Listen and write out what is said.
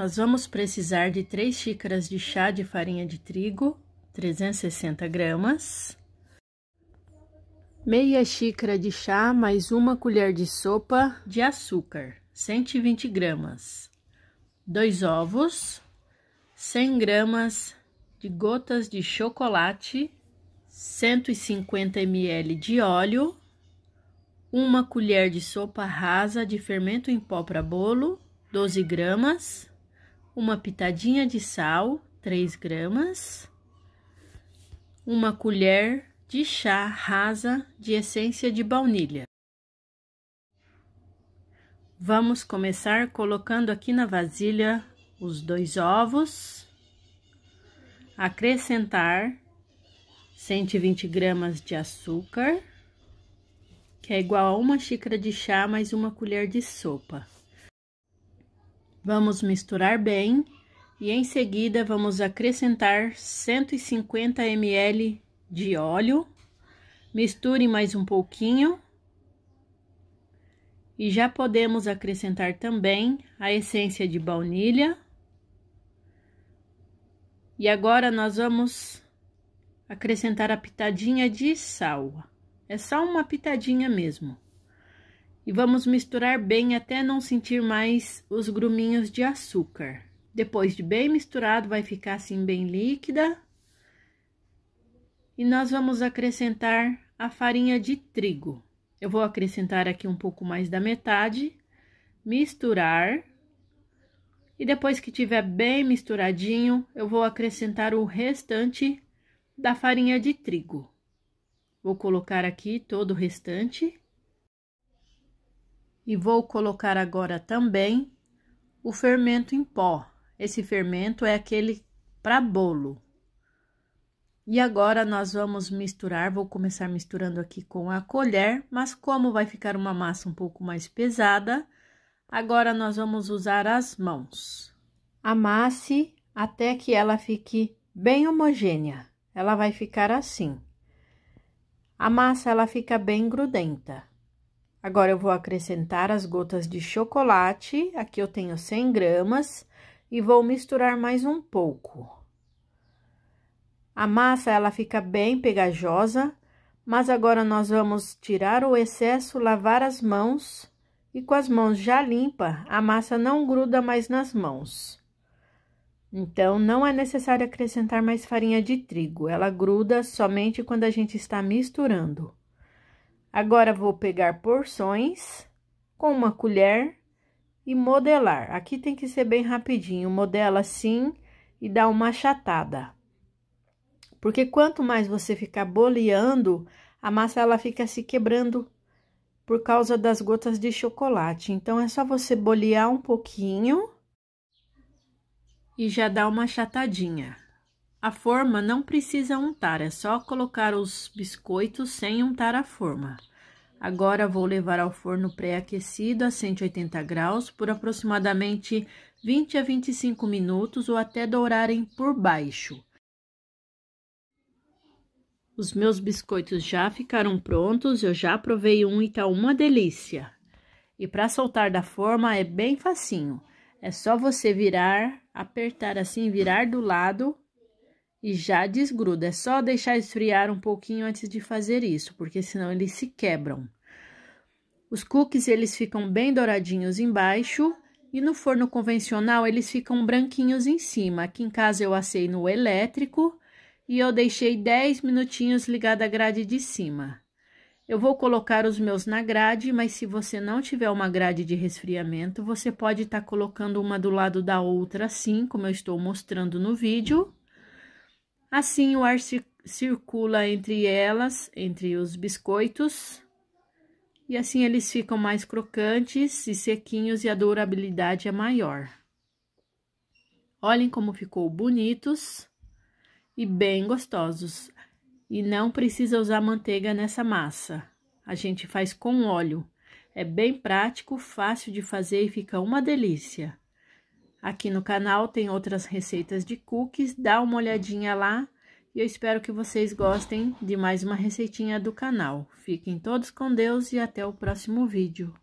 Nós vamos precisar de 3 xícaras de chá de farinha de trigo, 360 gramas, meia xícara de chá mais uma colher de sopa de açúcar, 120 gramas, dois ovos, 100 gramas de gotas de chocolate, 150 ml de óleo, uma colher de sopa rasa de fermento em pó para bolo, 12 gramas, uma pitadinha de sal, 3 gramas, uma colher de chá rasa de essência de baunilha. Vamos começar colocando aqui na vasilha os dois ovos, acrescentar 120 gramas de açúcar, que é igual a uma xícara de chá mais uma colher de sopa. Vamos misturar bem e em seguida vamos acrescentar 150 ml de óleo. Misture mais um pouquinho. E já podemos acrescentar também a essência de baunilha. E agora nós vamos acrescentar a pitadinha de sal. É só uma pitadinha mesmo e vamos misturar bem até não sentir mais os gruminhos de açúcar. Depois de bem misturado, vai ficar assim bem líquida. E nós vamos acrescentar a farinha de trigo. Eu vou acrescentar aqui um pouco mais da metade, misturar. E depois que tiver bem misturadinho, eu vou acrescentar o restante da farinha de trigo. Vou colocar aqui todo o restante. E vou colocar agora também o fermento em pó. Esse fermento é aquele para bolo. E agora nós vamos misturar, vou começar misturando aqui com a colher, mas como vai ficar uma massa um pouco mais pesada, agora nós vamos usar as mãos. Amasse até que ela fique bem homogênea, ela vai ficar assim. A massa, ela fica bem grudenta. Agora, eu vou acrescentar as gotas de chocolate, aqui eu tenho 100 gramas, e vou misturar mais um pouco. A massa, ela fica bem pegajosa, mas agora nós vamos tirar o excesso, lavar as mãos, e com as mãos já limpa, a massa não gruda mais nas mãos. Então, não é necessário acrescentar mais farinha de trigo, ela gruda somente quando a gente está misturando. Agora, vou pegar porções com uma colher e modelar. Aqui tem que ser bem rapidinho, modela assim e dá uma achatada. Porque quanto mais você ficar boleando, a massa ela fica se quebrando por causa das gotas de chocolate. Então, é só você bolear um pouquinho e já dá uma achatadinha. A forma não precisa untar, é só colocar os biscoitos sem untar a forma. Agora, vou levar ao forno pré-aquecido a 180 graus por aproximadamente 20 a 25 minutos ou até dourarem por baixo. Os meus biscoitos já ficaram prontos, eu já provei um e tá uma delícia. E para soltar da forma é bem facinho. É só você virar, apertar assim, virar do lado e já desgruda. É só deixar esfriar um pouquinho antes de fazer isso, porque senão eles se quebram. Os cookies, eles ficam bem douradinhos embaixo e no forno convencional eles ficam branquinhos em cima. Aqui em casa eu assei no elétrico e eu deixei 10 minutinhos ligada a grade de cima. Eu vou colocar os meus na grade, mas se você não tiver uma grade de resfriamento, você pode estar tá colocando uma do lado da outra assim, como eu estou mostrando no vídeo. Assim o ar circula entre elas, entre os biscoitos, e assim eles ficam mais crocantes e sequinhos e a durabilidade é maior. Olhem como ficou bonitos e bem gostosos. E não precisa usar manteiga nessa massa. A gente faz com óleo. É bem prático, fácil de fazer e fica uma delícia. Aqui no canal tem outras receitas de cookies, dá uma olhadinha lá e eu espero que vocês gostem de mais uma receitinha do canal. Fiquem todos com Deus e até o próximo vídeo.